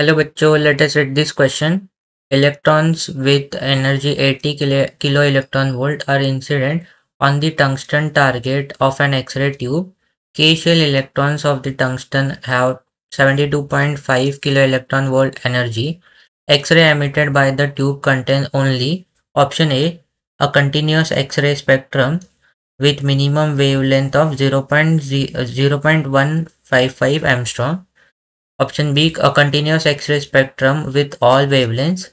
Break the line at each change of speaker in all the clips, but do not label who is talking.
Hello बच्चों let us read this question electrons with energy 80 kilo electron volt are incident on the tungsten target of an X-ray tube K shell electrons of the tungsten have 72.5 kilo electron volt energy X-ray emitted by the tube contain only option A a continuous X-ray spectrum with minimum wavelength of 0.0 0.155 angstrom Option B, a continuous X-ray spectrum with all wavelengths.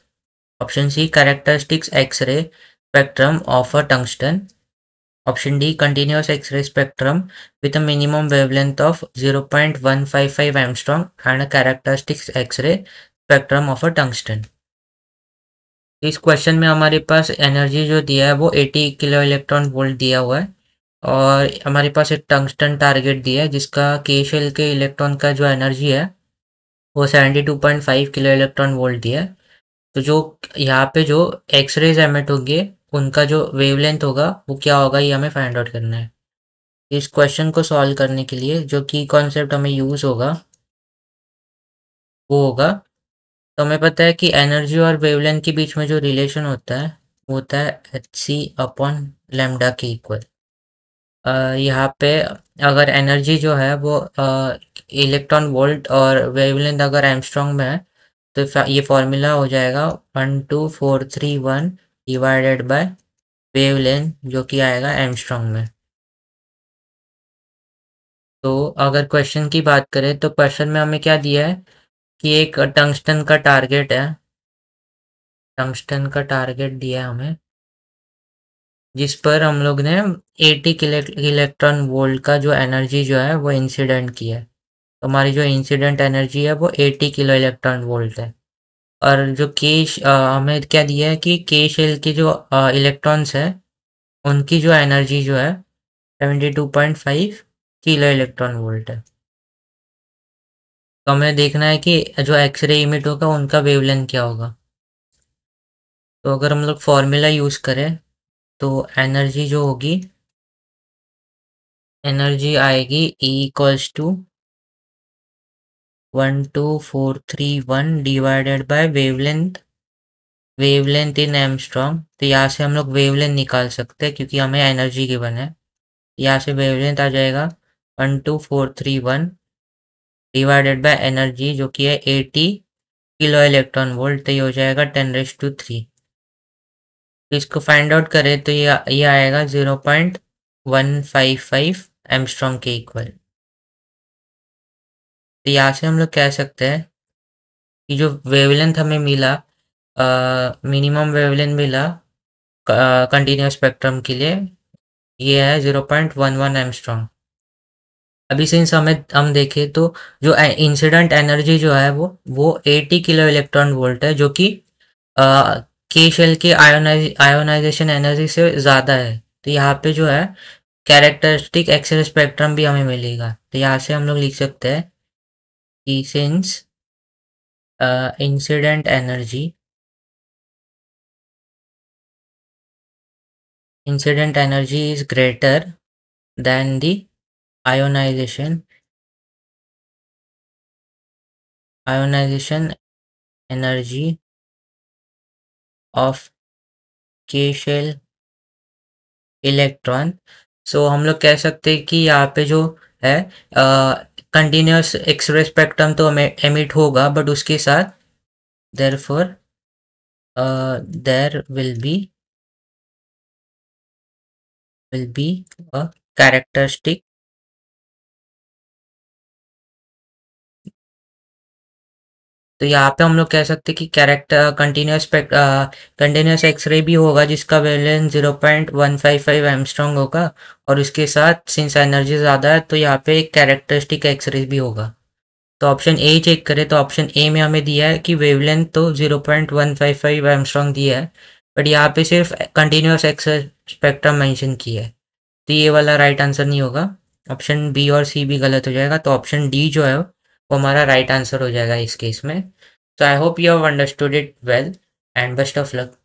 Option C, characteristics X-ray spectrum of a tungsten. Option D, continuous X-ray spectrum with a minimum wavelength of 0.155 angstrom and a characteristics X-ray spectrum of a tungsten. इस question में हमारे पास energy जो दिया है वो 80 kilo electron volt दिया हुआ है और हमारे पास एक टंगस्टन टारगेट दिया है जिसका के शेल के इलेक्ट्रॉन का जो एनर्जी है वो 72.5 किलो इलेक्ट्रॉन वोल्ट दिया तो जो यहाँ पे जो एक्सरेज एमिट होंगे उनका जो वेवलेंथ होगा वो क्या होगा ये हमें फाइंड आउट करना है इस क्वेश्चन को सॉल्व करने के लिए जो की कॉन्सेप्ट हमें यूज़ होगा वो होगा तो हमें पता है कि एनर्जी और वेवलेंथ के बीच में जो रिलेशन होता है वो होता है एच सी अपॉन लेमडा के इक्वल यहाँ पे अगर एनर्जी जो है वो इलेक्ट्रॉन वोल्ट और वेवलेंथ अगर एमस्ट्रॉन्ग में है तो ये फॉर्मूला हो जाएगा one two four three one divided by wavelength जो कि आएगा एमस्ट्रॉन्ग में तो अगर क्वेश्चन की बात करें तो क्वेश्चन में हमें क्या दिया है कि एक टंगस्टन का टारगेट है टंगस्टन का टारगेट दिया है हमें जिस पर हम लोग ने 80 इलेक्ट्रॉन वोल्ट का जो एनर्जी जो है वो इंसिडेंट किया है हमारी जो इंसिडेंट एनर्जी है वो 80 किलो इलेक्ट्रॉन वोल्ट है और जो केश हमें क्या दिया है कि केश एल के जो इलेक्ट्रॉन्स है उनकी जो एनर्जी जो है 72.5 किलो इलेक्ट्रॉन वोल्ट है तो हमें देखना है कि जो एक्सरे इमिट होगा उनका वेवलेंथ क्या होगा तो अगर हम लोग फॉर्मूला यूज़ करें तो एनर्जी जो होगी एनर्जी आएगी E equals to one two four three one divided by wavelength wavelength in angstrom तो यहाँ से हम लोग वेवलेंथ निकाल सकते हैं क्योंकि हमें एनर्जी गिवन है यहाँ से वेवलेंथ आ जाएगा one two four three one divided by energy जो कि है एटी किलो इलेक्ट्रॉन वोल्ट तो ये हो जाएगा टेन रेस टू थ्री इसको फाइंड आउट करें तो ये ये आएगा फाइव एमस्ट्रॉन्ग के इक्वल तो यहाँ से हम लोग कह सकते हैं कि जो वेवलेंथ हमें मिला मिनिमम वेवलेंथ मिला कंटिन्यूस स्पेक्ट्रम के लिए ये है zero point one one angstrom अभी सिंस हमें हम देखें तो जो इंसिडेंट एनर्जी जो है वो वो एटी किलो इलेक्ट्रॉन वोल्ट है जो कि के शेल के आयोनाइजेशन एनर्जी से ज़्यादा है तो यहाँ पे जो है कैरेक्टरिस्टिक एक्सरे स्पेक्ट्रम भी हमें मिलेगा तो यहाँ से हम लोग लिख सकते हैं कि since
incident energy incident energy is greater than the ionisation uh, ionization energy of
k shell electron so हम लोग कह सकते हैं कि यहाँ पे जो है uh, कंटिन्यूस एक्सरे स्पेक्ट्रम तो एमिट होगा बट उसके साथ therefore there will be
will be a characteristic
तो यहाँ पे हम लोग कह सकते हैं कि कैरेक्टर कंटिन्यूस कंटिन्यूस एक्सरे भी होगा जिसका wavelength zero point one five five angstrom होगा और उसके साथ सिंस एनर्जी ज़्यादा है तो यहाँ पे एक कैरेक्टरिस्टिक एक्सरे भी होगा तो ऑप्शन ए चेक करें तो ऑप्शन ए में हमें दिया है कि वेवलेंथ तो zero point one five five angstrom दिया है बट यहाँ पे सिर्फ कंटिन्यूस एक्सरे स्पेक्ट्रम मैंशन किया है तो ये वाला राइट आंसर नहीं होगा ऑप्शन बी और सी भी गलत हो जाएगा तो ऑप्शन डी जो है वो हमारा राइट आंसर हो जाएगा इस केस में so I hope you have understood it well and best of luck